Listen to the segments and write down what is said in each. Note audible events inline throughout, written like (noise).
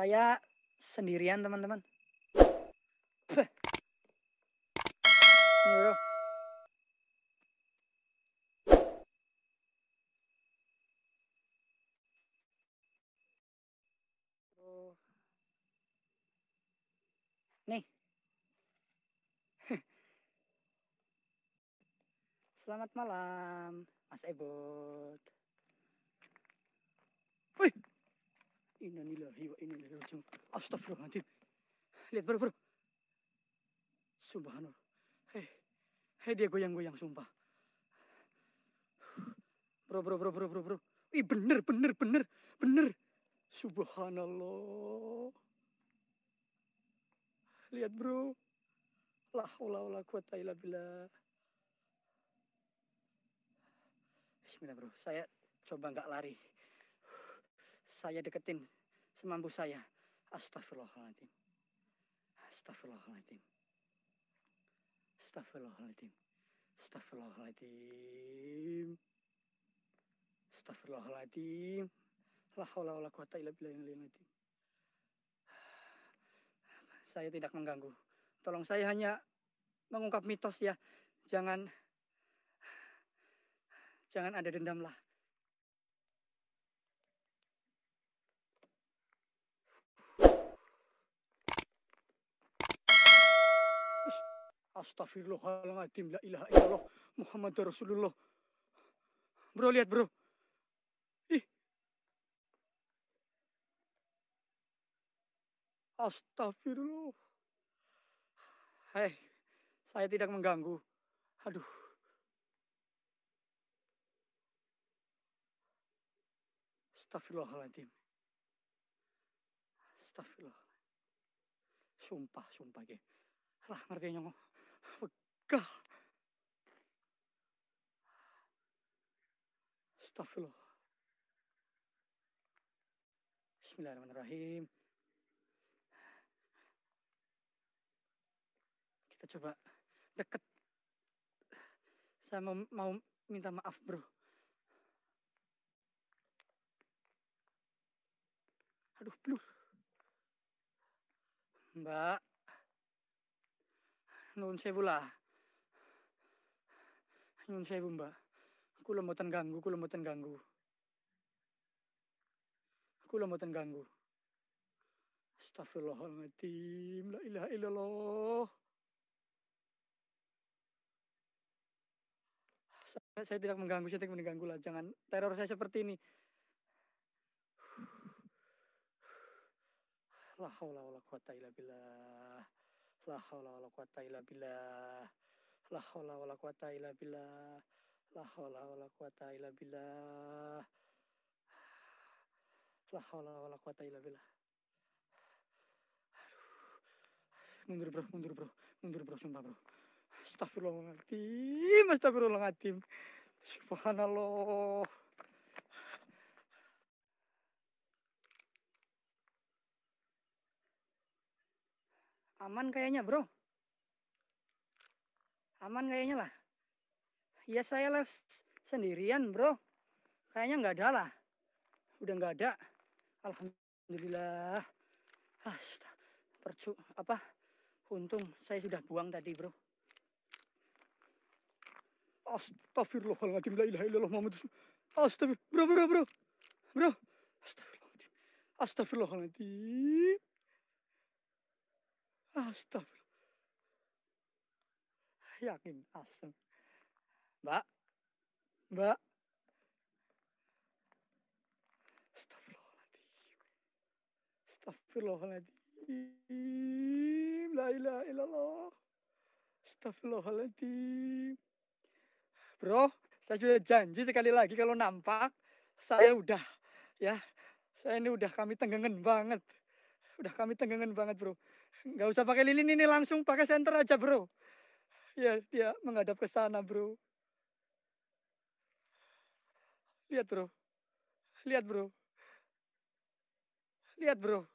Saya sendirian teman-teman. Nih. (laughs) Selamat malam, Mas Ebot. Wih. Innalillahi wa inna ilaihi rajiun. Astagfirullahaladzim. Lihat bro, bro. Subhanallah. Hei, hei dia goyang-goyang sumpah. Bro, bro, bro, bro, bro, bro. Ih bener, bener, bener, bener. Subhanallah. Lihat bro. La haula wala kuat illa billah. Bismillah bro, saya coba nggak lari saya deketin semampu saya. Astagfirullahaladzim. Astagfirullahaladzim. Astagfirullahaladzim. Astagfirullahaladzim. Astagfirullahaladzim. La haula wala quwata illa Saya tidak mengganggu. Tolong saya hanya mengungkap mitos ya. Jangan jangan ada dendam lah. Astagfirullahaladzim, la ilaha illallah, Muhammad Rasulullah. Bro, lihat bro. Ih. Astagfirullah. Hei, saya tidak mengganggu. Aduh. Astagfirullahaladzim. Astagfirullah. Sumpah, sumpah. Lah, ngerti nyongok. God. Astagfirullah. Bismillahirrahmanirrahim. Kita coba deket. Saya mau, mau minta maaf, bro. Aduh, blur. Mbak. Nun sewu lah. Nun sewu, Mbak. aku mboten ganggu, kula mboten ganggu. Kula mboten ganggu. Astaghfirullahaladzim. La ilaha illallah. Saya, saya tidak mengganggu, saya tidak mengganggu lah. Jangan teror saya seperti ini. La haula wala quwata illa billah. La haula wala quwata illa billah. La haula wala quwata illa billah. La haula wala quwata illa billah. La haula wala quwata illa billah. Mundur bro, mundur bro, mundur bro, sumpah bro. Astagfirullahaladzim, astagfirullahaladzim. Subhanallah. Aman kayaknya bro aman kayaknya lah. Ya saya live sendirian bro. Kayaknya nggak ada lah. Udah nggak ada. Alhamdulillah. Astaga. Percu apa? Untung saya sudah buang tadi bro. Astagfirullahaladzim la ilaha illallah Muhammad Astagfirullah bro bro bro bro Astagfirullahaladzim Astagfirullahaladzim Astagfirullah yakin asem. Mbak, Mbak, Astagfirullahaladzim. Astagfirullahaladzim. La ilaha illallah. Astagfirullahaladzim. Bro, saya sudah janji sekali lagi kalau nampak saya udah ya saya ini udah kami tenggengen banget udah kami tenggengen banget bro nggak usah pakai lilin ini langsung pakai senter aja bro Ya, dia menghadap ke sana, bro. Lihat, bro. Lihat, bro. Lihat, bro.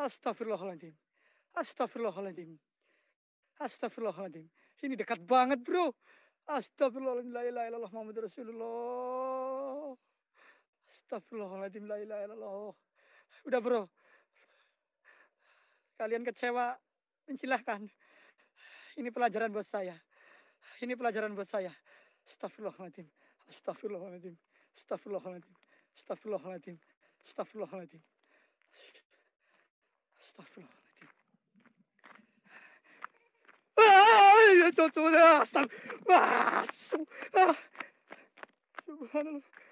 Astagfirullahaladzim. Astagfirullahaladzim. Astagfirullahaladzim. Ini dekat banget, bro. Astagfirullahaladzim. La ilaha illallah Muhammad Rasulullah. Astagfirullahaladzim. La ilaha illallah. Udah, bro. Kalian kecewa, mencilahkan. Ini pelajaran buat saya. Ini pelajaran buat saya. Astagfirullahaladzim. Astagfirullahaladzim. Astagfirullahaladzim. Astagfirullahaladzim. Astagfirullahaladzim. Astagfirullahaladzim. Astaghfirullahaladzim. Astaghfirullahaladzim. Astaghfirullahaladzim. Astagfirullahaladzim. Astaghfirullahaladzim. Astaghfirullahaladzim ah, ya, ya, ah,